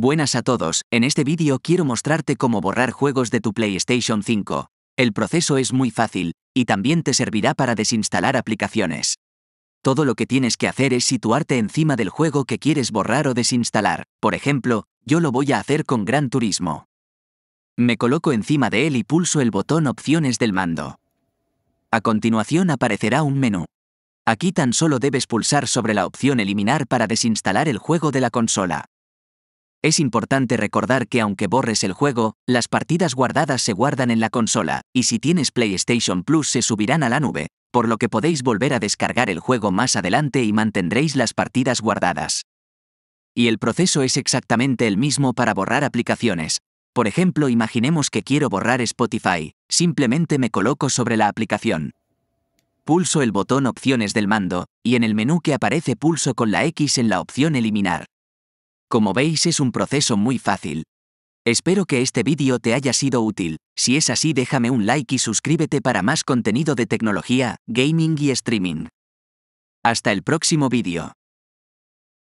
Buenas a todos, en este vídeo quiero mostrarte cómo borrar juegos de tu PlayStation 5. El proceso es muy fácil, y también te servirá para desinstalar aplicaciones. Todo lo que tienes que hacer es situarte encima del juego que quieres borrar o desinstalar. Por ejemplo, yo lo voy a hacer con Gran Turismo. Me coloco encima de él y pulso el botón Opciones del mando. A continuación aparecerá un menú. Aquí tan solo debes pulsar sobre la opción Eliminar para desinstalar el juego de la consola. Es importante recordar que aunque borres el juego, las partidas guardadas se guardan en la consola, y si tienes PlayStation Plus se subirán a la nube, por lo que podéis volver a descargar el juego más adelante y mantendréis las partidas guardadas. Y el proceso es exactamente el mismo para borrar aplicaciones. Por ejemplo, imaginemos que quiero borrar Spotify, simplemente me coloco sobre la aplicación. Pulso el botón Opciones del mando, y en el menú que aparece pulso con la X en la opción Eliminar. Como veis es un proceso muy fácil. Espero que este vídeo te haya sido útil, si es así déjame un like y suscríbete para más contenido de tecnología, gaming y streaming. Hasta el próximo vídeo.